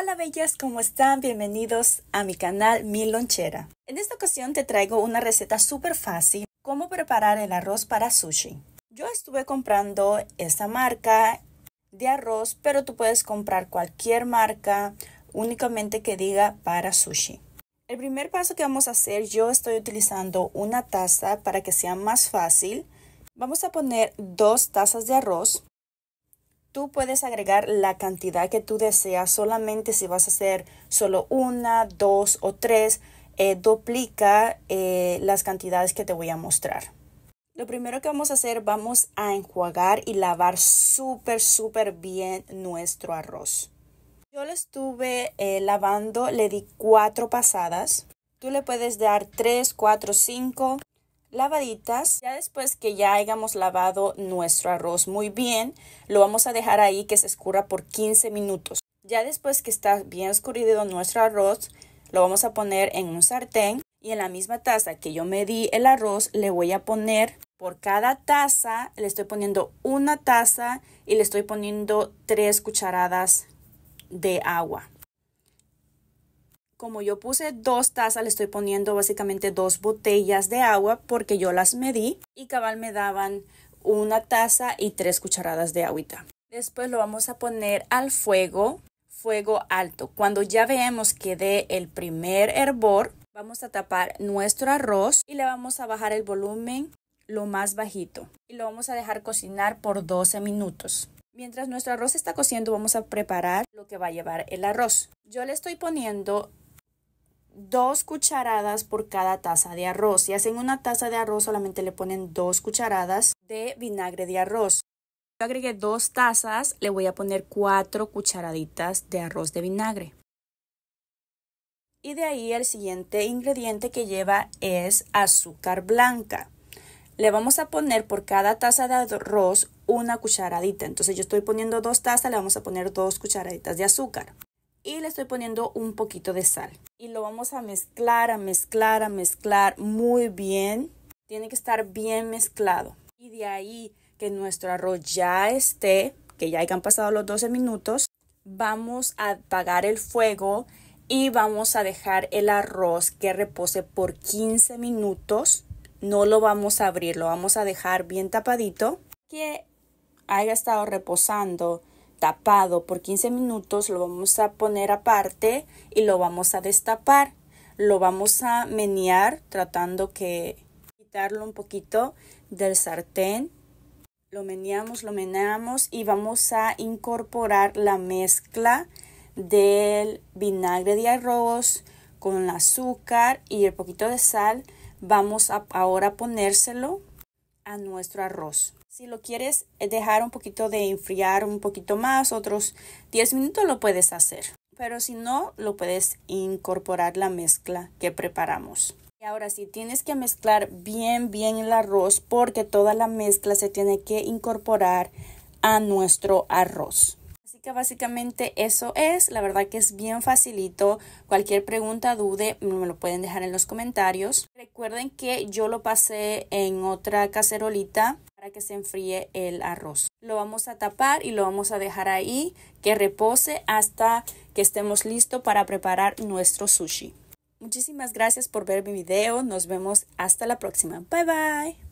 Hola bellas, ¿cómo están? Bienvenidos a mi canal Mi Lonchera. En esta ocasión te traigo una receta súper fácil, cómo preparar el arroz para sushi. Yo estuve comprando esta marca de arroz, pero tú puedes comprar cualquier marca únicamente que diga para sushi. El primer paso que vamos a hacer, yo estoy utilizando una taza para que sea más fácil. Vamos a poner dos tazas de arroz, Tú puedes agregar la cantidad que tú deseas solamente si vas a hacer solo una, dos o tres. Eh, duplica eh, las cantidades que te voy a mostrar. Lo primero que vamos a hacer, vamos a enjuagar y lavar súper, súper bien nuestro arroz. Yo lo estuve eh, lavando, le di cuatro pasadas. Tú le puedes dar tres, cuatro, cinco lavaditas. Ya después que ya hayamos lavado nuestro arroz muy bien, lo vamos a dejar ahí que se escurra por 15 minutos. Ya después que está bien escurrido nuestro arroz, lo vamos a poner en un sartén y en la misma taza que yo medí el arroz le voy a poner por cada taza, le estoy poniendo una taza y le estoy poniendo tres cucharadas de agua. Como yo puse dos tazas, le estoy poniendo básicamente dos botellas de agua porque yo las medí y cabal me daban una taza y tres cucharadas de agüita. Después lo vamos a poner al fuego, fuego alto. Cuando ya veamos que dé el primer hervor, vamos a tapar nuestro arroz y le vamos a bajar el volumen lo más bajito y lo vamos a dejar cocinar por 12 minutos. Mientras nuestro arroz está cociendo, vamos a preparar lo que va a llevar el arroz. Yo le estoy poniendo dos cucharadas por cada taza de arroz. Si hacen una taza de arroz, solamente le ponen dos cucharadas de vinagre de arroz. Yo agregué dos tazas, le voy a poner cuatro cucharaditas de arroz de vinagre. Y de ahí el siguiente ingrediente que lleva es azúcar blanca. Le vamos a poner por cada taza de arroz una cucharadita. Entonces yo estoy poniendo dos tazas, le vamos a poner dos cucharaditas de azúcar y le estoy poniendo un poquito de sal. Y lo vamos a mezclar, a mezclar, a mezclar muy bien. Tiene que estar bien mezclado. Y de ahí que nuestro arroz ya esté, que ya hayan pasado los 12 minutos, vamos a apagar el fuego y vamos a dejar el arroz que repose por 15 minutos. No lo vamos a abrir, lo vamos a dejar bien tapadito. Que haya estado reposando tapado por 15 minutos, lo vamos a poner aparte y lo vamos a destapar. Lo vamos a menear tratando que quitarlo un poquito del sartén. Lo meneamos, lo meneamos y vamos a incorporar la mezcla del vinagre de arroz con el azúcar y el poquito de sal. Vamos a ahora ponérselo a nuestro arroz. Si lo quieres dejar un poquito de enfriar un poquito más, otros 10 minutos lo puedes hacer. Pero si no, lo puedes incorporar la mezcla que preparamos. Y ahora sí, tienes que mezclar bien, bien el arroz porque toda la mezcla se tiene que incorporar a nuestro arroz. Así que básicamente eso es, la verdad que es bien facilito. Cualquier pregunta, dude, me lo pueden dejar en los comentarios. Recuerden que yo lo pasé en otra cacerolita que se enfríe el arroz. Lo vamos a tapar y lo vamos a dejar ahí que repose hasta que estemos listos para preparar nuestro sushi. Muchísimas gracias por ver mi video. Nos vemos hasta la próxima. Bye bye.